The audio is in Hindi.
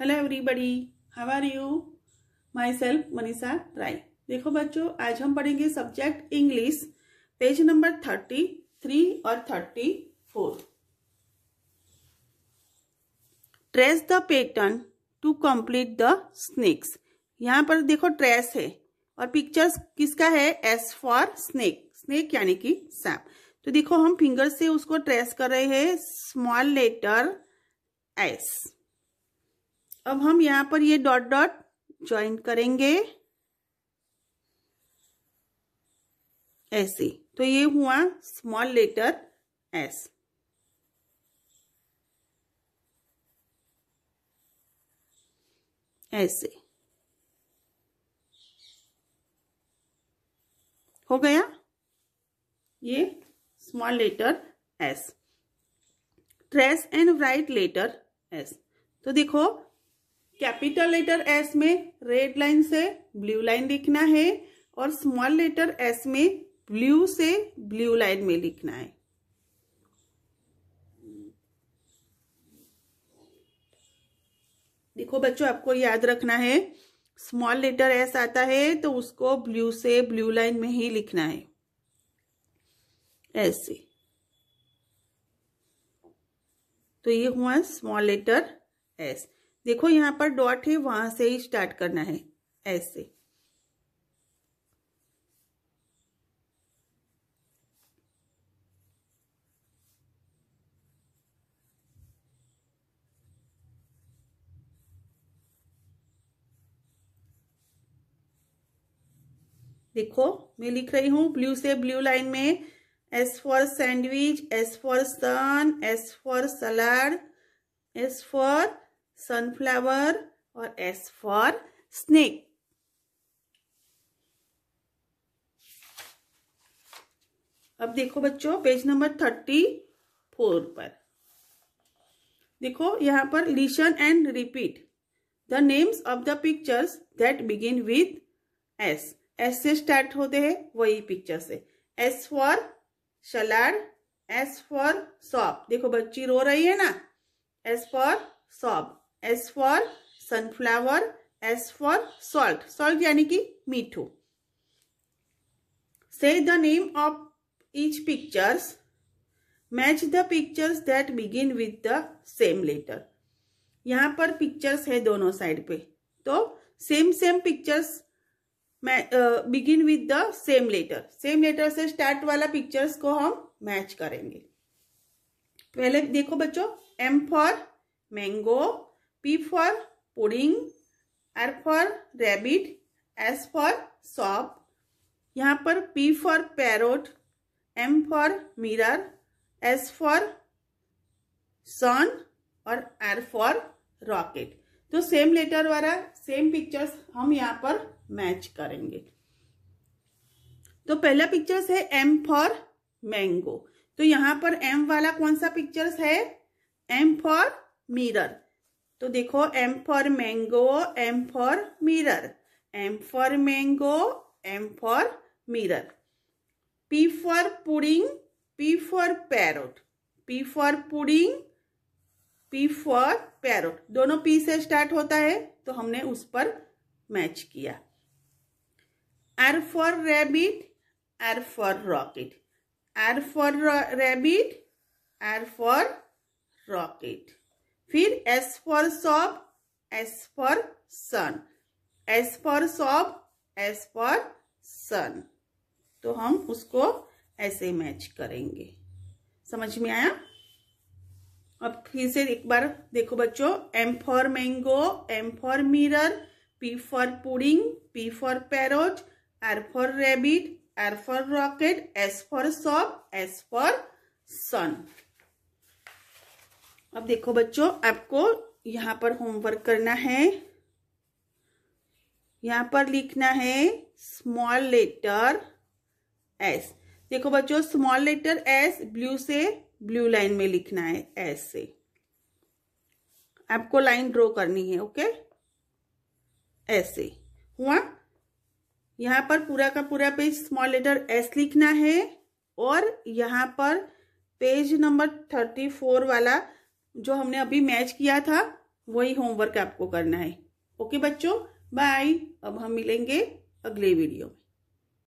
Hello everybody how are you myself Manisha Rai देखो बच्चों आज हम पढ़ेंगे subject English page number thirty three और thirty four trace the pattern to complete the snakes यहाँ पर देखो ट्रेस है और पिक्चर्स किसका है एस फॉर स्नेक स्नेक यानी कि सांप तो देखो हम फिंगर से उसको ट्रेस कर रहे हैं स्मॉल लेटर एस अब हम यहाँ पर ये डॉट डॉट ज्वाइन करेंगे ऐसे तो ये हुआ स्मॉल लेटर एस ऐसे हो गया ये small letter S trace and write letter S तो देखो कैपिटल लेटर एस में रेड लाइन से ब्लू लाइन लिखना है और स्मॉल लेटर एस में ब्लू से ब्लू लाइन में लिखना है देखो बच्चों आपको याद रखना है स्मॉल लेटर एस आता है तो उसको ब्लू से ब्लू लाइन में ही लिखना है ऐसे तो ये हुआ स्मॉल लेटर एस देखो यहाँ पर डॉट है वहां से ही स्टार्ट करना है ऐसे देखो मैं लिख रही हूं ब्लू से ब्लू लाइन में S for sandwich S for sun S for salad S for sunflower और एस फॉर स्नेक अब देखो बच्चों पेज नंबर थर्टी फोर पर देखो यहां पर listen and repeat the names of the pictures that begin with S S से स्टार्ट होते हैं वही पिक्चर से S for salad S for soap देखो बच्ची रो रही है ना S for soap S for sunflower S for salt salt यानी कि मीठू से the name of each pictures match the pictures that begin with the same letter यहां पर पिक्चर्स है दोनों साइड पे तो same same pictures begin with the same letter same letter से स्टार्ट वाला पिक्चर्स को हम मैच करेंगे पहले देखो बच्चों M for mango P for pudding, R for rabbit, S for shop. यहाँ पर P for parrot, M for mirror, S for sun और R for rocket. तो सेम लेटर वाला सेम पिक्चर्स हम यहाँ पर मैच करेंगे तो पहला पिक्चर्स है एम फॉर मैंगो तो यहाँ पर एम वाला कौन सा पिक्चर्स है एम फॉर मिरर तो देखो M for mango M for mirror M for mango M for mirror P for pudding P for parrot P for pudding P for parrot दोनों पी से स्टार्ट होता है तो हमने उस पर मैच किया R for rabbit R for rocket R for rabbit R for rocket फिर S for soap S for sun S for soap S for sun तो हम उसको ऐसे मैच करेंगे समझ में आया अब फिर से एक बार देखो बच्चों M for mango M for mirror P for pudding P for parrot R for rabbit R for rocket S for soap S for sun अब देखो बच्चों आपको यहाँ पर होमवर्क करना है यहाँ पर लिखना है स्मॉल लेटर एस देखो बच्चों स्मॉल लेटर एस ब्लू से ब्लू लाइन में लिखना है एस से आपको लाइन ड्रॉ करनी है ओके ऐसे हुआ यहाँ पर पूरा का पूरा पेज स्मॉल लेटर एस लिखना है और यहाँ पर पेज नंबर थर्टी फोर वाला जो हमने अभी मैच किया था वही होमवर्क आपको करना है ओके बच्चों बाय अब हम मिलेंगे अगले वीडियो में